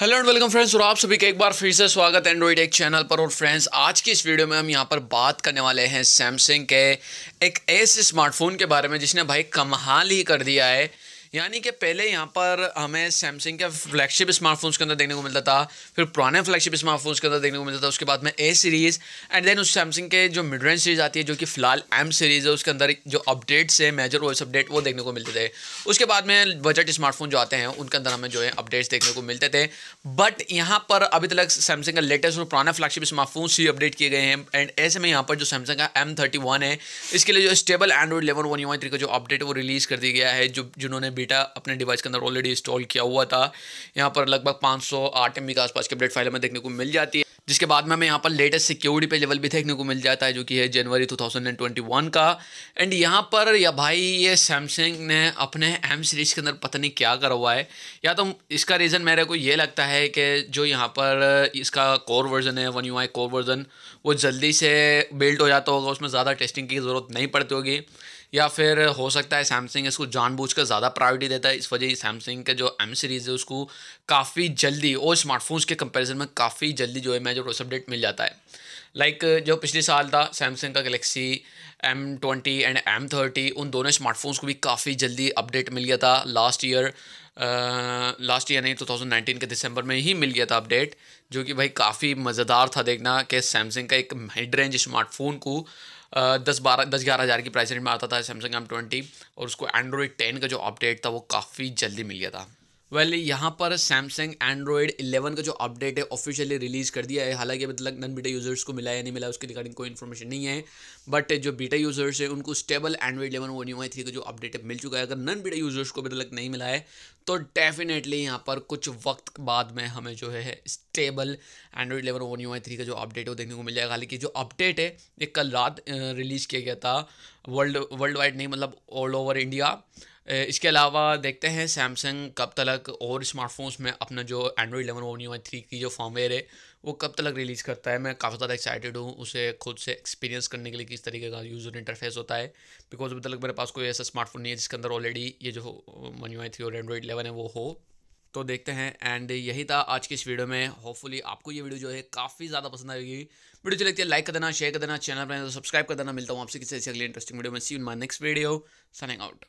hello and welcome friends और आप सभी का एक बार फिर से स्वागत एंड्रॉइड एक चैनल पर और फ्रेंड्स आज की इस वीडियो में हम यहाँ पर बात करने वाले हैं सैमसंग के एक ऐसे स्मार्टफोन के बारे में जिसने भाई कमहाल ही कर दिया है यानी कि पहले यहाँ पर हमें सैमसंग के फ्लैगशिप स्मार्टफोन्स के अंदर देखने को मिलता था फिर पुराने फ्लैगशिप स्मार्टफोन्स के अंदर देखने को मिलता था उसके बाद में ए सीरीज़ एंड देन उस सैमसंग के जो मिड रेंज सीरीज़ आती है जो कि फिलहाल एम सीरीज़ है उसके अंदर जो अपडेट्स है मेजर वॉइस अपडेट वो देखने को मिलते थे उसके बाद में बजट स्मार्टफोन जो आते हैं उनके अंदर हमें जो है अपडेट्स देखने को मिलते थे बट यहाँ पर अभी तक सैमसंग का लेटेस्ट और पुराना फ्लैगशिप स्मार्टफोन ही अपडेट किए गए हैं एंड ऐसे में यहाँ पर जो सैमसंग का एम है इसके लिए जो stable Android eleven one U three का जो अपडेट वो रिलीज़ कर दिया गया है जो जिन्होंने बीटा अपने डिवाइस के अंदर ऑलरेडी इंस्टॉल किया हुआ था यहाँ पर लगभग पाँच सौ आठ एम के आसपास की अपडेट फाइल हमें देखने को मिल जाती है जिसके बाद में हमें यहाँ पर लेटेस्ट सिक्योरिटी पे लेवल भी देखने को मिल जाता है जो कि है जनवरी 2021 का एंड यहाँ पर या भाई ये सैमसंग ने अपने एम सीरीज़ के अंदर पता नहीं क्या करा हुआ है या तो इसका रीज़न मेरे को ये लगता है कि जो यहाँ पर इसका कोर वर्जन है वन यू कोर वर्जन वो जल्दी से बिल्ड हो जाता होगा उसमें ज़्यादा टेस्टिंग की ज़रूरत नहीं पड़ती होगी या फिर हो सकता है सैमसंग इसको जानबूझ कर ज़्यादा प्रायोरिटी देता है इस वजह सैमसंग के जो एम सीरीज़ है उसको काफ़ी जल्दी और स्मार्टफोन्स के कंपेरिजन में काफ़ी जल्दी जो है मैं जो अपडेट मिल जाता है लाइक like, uh, जो पिछले साल था सैमसंग का Galaxy M twenty and M thirty उन दोनों स्मार्टफोन्स को भी काफ़ी जल्दी अपडेट मिल गया था लास्ट ईयर लास्ट ईयर नहीं टू थाउजेंड के दिसंबर में ही मिल गया था अपडेट जो कि भाई काफ़ी मज़ेदार था देखना कि सैमसंग का एक मिड रेंज स्मार्टफोन को uh, दस बारह दस ग्यारह हज़ार की प्राइस रेंज में आता था सैमसंग एम ट्वेंटी और उसको एंड्रॉयड टेन का जो अपडेट था वो काफ़ी जल्दी मिल गया था वेल well, यहाँ पर सैमसंग एंड्रॉयड 11 का जो अपडेट है ऑफिशियली रिलीज़ कर दिया है हालांकि अभी तक नन बीटा यूज़र्स को मिला या नहीं मिला उसके रिगार्डिंग कोई इन्फॉर्मेशन नहीं है बट जो बीटा यूज़र्स है उनको stable Android 11 one U I three का जो अपडेट है मिल चुका है अगर नन बीटा यूज़र्स को अभी तक नहीं मिला है तो डेफिनेटली यहाँ पर कुछ वक्त बाद में हमें जो है stable Android eleven one U I three का जो अपडेट है वो देखने को मिल जाएगा हालांकि जो अपडेट है ये कल रात रिलीज़ किया गया था वर्ल्ड वर्ल्ड वाइड नहीं मतलब ऑल ओवर इंडिया इसके अलावा देखते हैं सैमसंग कब तक और स्मार्टफोन्स में अपना जो एंड्रॉयड इलेवन और यू थ्री की जो फॉर्मवेयर है वो कब तक रिलीज़ करता है मैं काफ़ी ज़्यादा एक्साइटेड हूँ उसे खुद से एक्सपीरियंस करने के लिए किस तरीके का यूज़र इंटरफेस होता है बिकॉज अभी तक मेरे पास कोई ऐसा स्मार्टफोन नहीं है जिसके अंदर ऑलरेडी ये जो वन यू थ्री और एंड्रॉड इलेवन है वो हो तो देखते हैं एंड यही था आज की इस वीडियो में होपफुली आपको ये वीडियो जो है काफ़ी ज़्यादा पसंद आएगी वीडियो अच्छी लगती है लाइक कर देना शेयर कर देना चैनल पर सब्सक्राइब तो कर देना मिलता हूँ आपसे किसी ऐसी अगली इंटरेस्टिंग वीडियो में see in my next video signing out